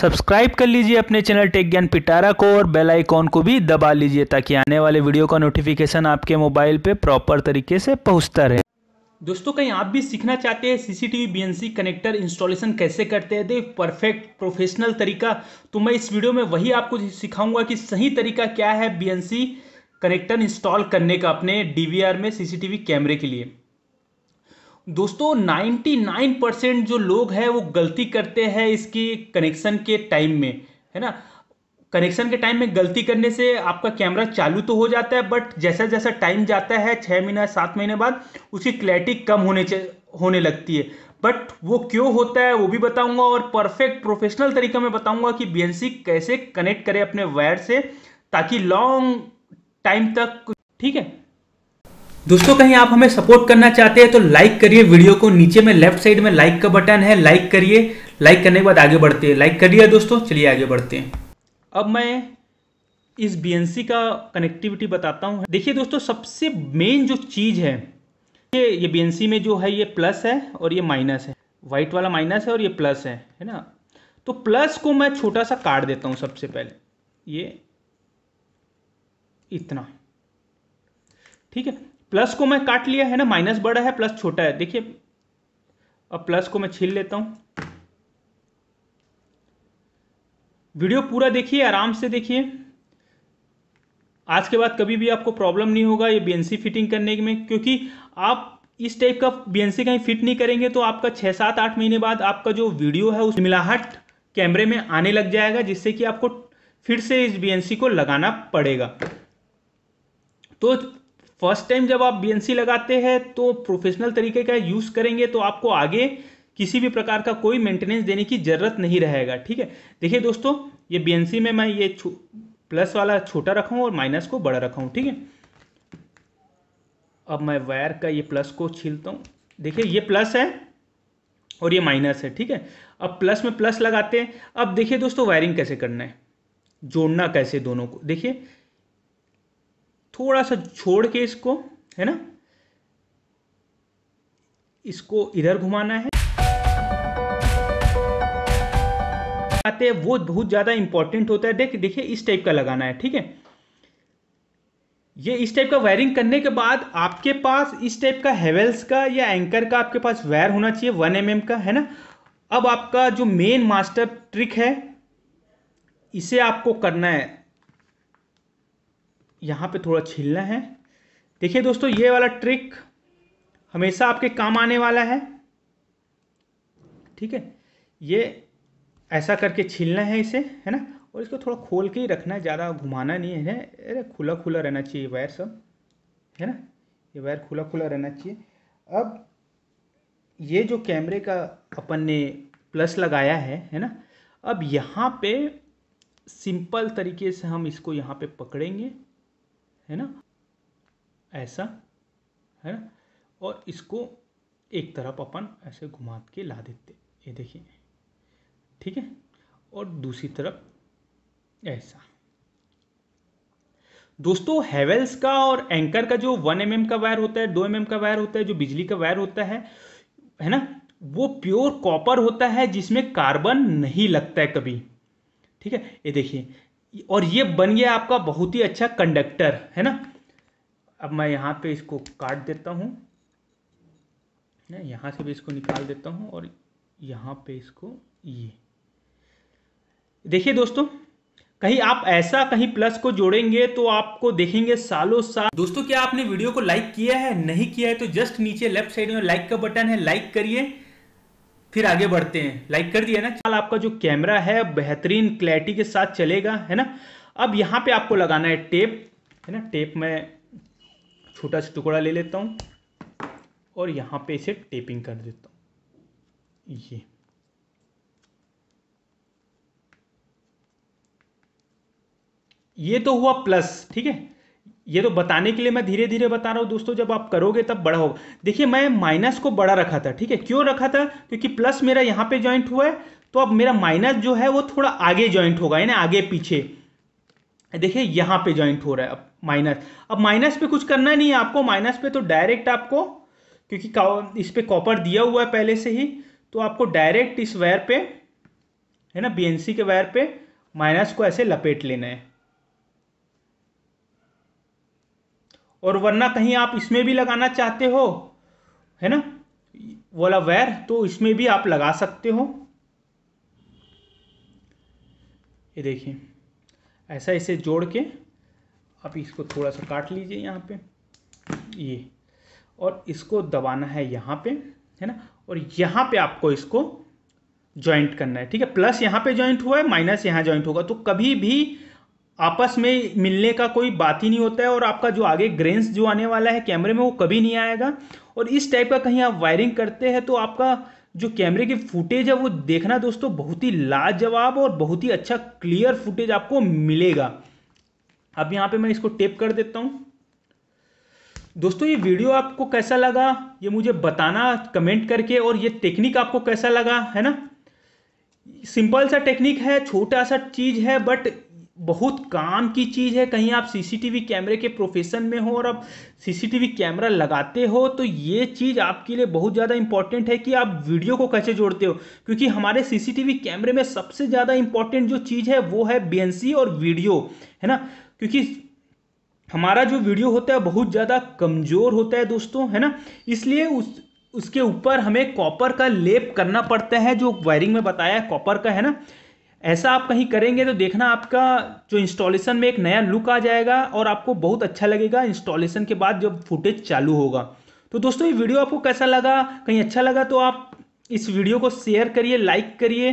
subscribe कर लीजिए अपने चैनल टेक ज्ञान पिटारा को और बेल आइकॉन को भी दबा लीजिए ताकि आने वाले वीडियो का नोटिफिकेशन आपके मोबाइल पे प्रॉपर तरीके से पहुंचता रहे दोस्तों कहीं आप भी सीखना चाहते हैं सीसीटीवी बीएनसी कनेक्टर इंस्टॉलेशन कैसे करते हैं देख परफेक्ट प्रोफेशनल तरीका तो मैं इस वीडियो में वही आपको सिखाऊंगा कि सही तरीका क्या है बी कनेक्टर इंस्टॉल करने का अपने डी में सीसीटीवी कैमरे के लिए दोस्तों 99 परसेंट जो लोग हैं वो गलती करते हैं इसकी कनेक्शन के टाइम में है ना कनेक्शन के टाइम में गलती करने से आपका कैमरा चालू तो हो जाता है बट जैसा जैसा टाइम जाता है छः महीना सात महीने बाद उसकी क्लैरिटी कम होने होने लगती है बट वो क्यों होता है वो भी बताऊंगा और परफेक्ट प्रोफेशनल तरीके में बताऊंगा कि बी कैसे कनेक्ट करे अपने वायर से ताकि लॉन्ग टाइम तक ठीक है दोस्तों कहीं आप हमें सपोर्ट करना चाहते हैं तो लाइक करिए वीडियो को नीचे में लेफ्ट साइड में लाइक का बटन है लाइक करिए लाइक करने के बाद आगे बढ़ते हैं लाइक करिए दोस्तों चलिए आगे बढ़ते हैं अब मैं इस बी का कनेक्टिविटी बताता हूँ देखिए दोस्तों सबसे मेन जो चीज़ है ये ये बी में जो है ये प्लस है और ये माइनस है वाइट वाला माइनस है और ये प्लस है है ना तो प्लस को मैं छोटा सा काट देता हूँ सबसे पहले ये इतना ठीक है प्लस को मैं काट लिया है ना माइनस बड़ा है प्लस छोटा है देखिए अब प्लस को मैं छील लेता हूं वीडियो पूरा देखिए आराम से देखिए आज के बाद कभी भी आपको प्रॉब्लम नहीं होगा ये बीएनसी फिटिंग करने में क्योंकि आप इस टाइप का बीएनसी कहीं फिट नहीं करेंगे तो आपका छह सात आठ महीने बाद आपका जो वीडियो है उस मिलाहट कैमरे में आने लग जाएगा जिससे कि आपको फिर से इस बीएनसी को लगाना पड़ेगा तो फर्स्ट टाइम जब आप बीएनसी लगाते हैं तो प्रोफेशनल तरीके का यूज़ करेंगे तो आपको आगे किसी भी प्रकार का कोई मेंटेनेंस देने की ज़रूरत नहीं रहेगा ठीक है देखिए दोस्तों ये बीएनसी में मैं ये प्लस वाला छोटा रखा और माइनस को बड़ा रखा ठीक है अब मैं वायर का ये प्लस को छीलता हूँ देखिए ये प्लस है और ये माइनस है ठीक है अब प्लस में प्लस लगाते हैं अब देखिए दोस्तों वायरिंग कैसे करना है जोड़ना कैसे दोनों को देखिए थोड़ा सा छोड़ के इसको है ना इसको इधर घुमाना है आते हैं वो बहुत ज़्यादा इंपॉर्टेंट होता है देख देखिए इस टाइप का लगाना है ठीक है ये इस टाइप का वायरिंग करने के बाद आपके पास इस टाइप का हेवेल्स का या एंकर का आपके पास वायर होना चाहिए वन एम mm का है ना अब आपका जो मेन मास्टर ट्रिक है इसे आपको करना है यहाँ पे थोड़ा छीलना है देखिए दोस्तों ये वाला ट्रिक हमेशा आपके काम आने वाला है ठीक है ये ऐसा करके छीलना है इसे है ना और इसको थोड़ा खोल के ही रखना है ज़्यादा घुमाना नहीं है अरे खुला खुला रहना चाहिए वायर सब है ना ये वायर खुला खुला रहना चाहिए अब ये जो कैमरे का अपन ने प्लस लगाया है है ना अब यहाँ पे सिंपल तरीके से हम इसको यहाँ पे पकड़ेंगे है ना ऐसा है ना और इसको एक तरफ अपन ऐसे घुमा के ला देते ये देखिए ठीक है और दूसरी तरफ ऐसा दोस्तों हेवेल्स का और एंकर का जो वन एम mm का वायर होता है दो एम mm का वायर होता है जो बिजली का वायर होता है है ना वो प्योर कॉपर होता है जिसमें कार्बन नहीं लगता है कभी ठीक है ये देखिए और ये बन गया आपका बहुत ही अच्छा कंडक्टर है ना अब मैं यहाँ पे इसको काट देता हूँ यहाँ से भी इसको निकाल देता हूँ और यहाँ पे इसको ये देखिए दोस्तों कहीं आप ऐसा कहीं प्लस को जोड़ेंगे तो आपको देखेंगे सालों साल दोस्तों क्या आपने वीडियो को लाइक किया है नहीं किया है तो जस्ट नीचे लेफ्ट साइड में लाइक का बटन है लाइक करिए फिर आगे बढ़ते हैं लाइक कर दिया ना चाल आपका जो कैमरा है बेहतरीन क्लैरिटी के साथ चलेगा है ना अब यहाँ पे आपको लगाना है टेप है ना टेप मैं छोटा सा टुकड़ा ले लेता हूँ और यहाँ पे इसे टेपिंग कर देता हूँ ये ये तो हुआ प्लस ठीक है ये तो बताने के लिए मैं धीरे धीरे बता रहा हूँ दोस्तों जब आप करोगे तब बड़ा होगा देखिए मैं माइनस को बड़ा रखा था ठीक है क्यों रखा था क्योंकि प्लस मेरा यहाँ पे ज्वाइंट हुआ है तो अब मेरा माइनस जो है वो थोड़ा आगे ज्वाइंट होगा यानी आगे पीछे देखिए यहाँ पे ज्वाइंट हो रहा है अब माइनस अब माइनस पे कुछ करना नहीं है आपको माइनस पे तो डायरेक्ट आपको क्योंकि इस पर कॉपर दिया हुआ है पहले से ही तो आपको डायरेक्ट इस वायर पे है ना बी के वायर पे माइनस को ऐसे लपेट लेना है और वरना कहीं आप इसमें भी लगाना चाहते हो है ना वाला वेर तो इसमें भी आप लगा सकते हो ये देखिए ऐसा इसे जोड़ के आप इसको थोड़ा सा काट लीजिए यहाँ पे ये और इसको दबाना है यहाँ पे है ना और यहाँ पे आपको इसको ज्वाइंट करना है ठीक है प्लस यहाँ पे ज्वाइंट हुआ है माइनस यहाँ ज्वाइंट होगा तो कभी भी आपस में मिलने का कोई बात ही नहीं होता है और आपका जो आगे ग्रेन्स जो आने वाला है कैमरे में वो कभी नहीं आएगा और इस टाइप का कहीं आप वायरिंग करते हैं तो आपका जो कैमरे की फुटेज है वो देखना दोस्तों बहुत ही लाजवाब और बहुत ही अच्छा क्लियर फुटेज आपको मिलेगा अब यहाँ पे मैं इसको टेप कर देता हूँ दोस्तों ये वीडियो आपको कैसा लगा ये मुझे बताना कमेंट करके और ये टेक्निक आपको कैसा लगा है ना सिंपल सा टेक्निक है छोटा सा चीज़ है बट बहुत काम की चीज़ है कहीं आप सीसीटीवी कैमरे के प्रोफेशन में हो और आप सीसीटीवी कैमरा लगाते हो तो ये चीज़ आपके लिए बहुत ज़्यादा इंपॉर्टेंट है कि आप वीडियो को कैसे जोड़ते हो क्योंकि हमारे सीसीटीवी कैमरे में सबसे ज़्यादा इंपॉर्टेंट जो चीज़ है वो है बी और वीडियो है ना क्योंकि हमारा जो वीडियो होता है बहुत ज़्यादा कमज़ोर होता है दोस्तों है ना इसलिए उस उसके ऊपर हमें कॉपर का लेप करना पड़ता है जो वायरिंग में बताया है कॉपर का है ना ऐसा आप कहीं करेंगे तो देखना आपका जो इंस्टॉलेशन में एक नया लुक आ जाएगा और आपको बहुत अच्छा लगेगा इंस्टॉलेशन के बाद जब फुटेज चालू होगा तो दोस्तों ये वीडियो आपको कैसा लगा कहीं अच्छा लगा तो आप इस वीडियो को शेयर करिए लाइक करिए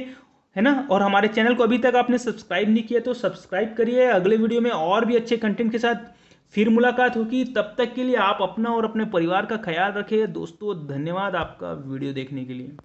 है ना और हमारे चैनल को अभी तक आपने सब्सक्राइब नहीं किया तो सब्सक्राइब करिए अगले वीडियो में और भी अच्छे कंटेंट के साथ फिर मुलाकात होगी तब तक के लिए आप अपना और अपने परिवार का ख्याल रखें दोस्तों धन्यवाद आपका वीडियो देखने के लिए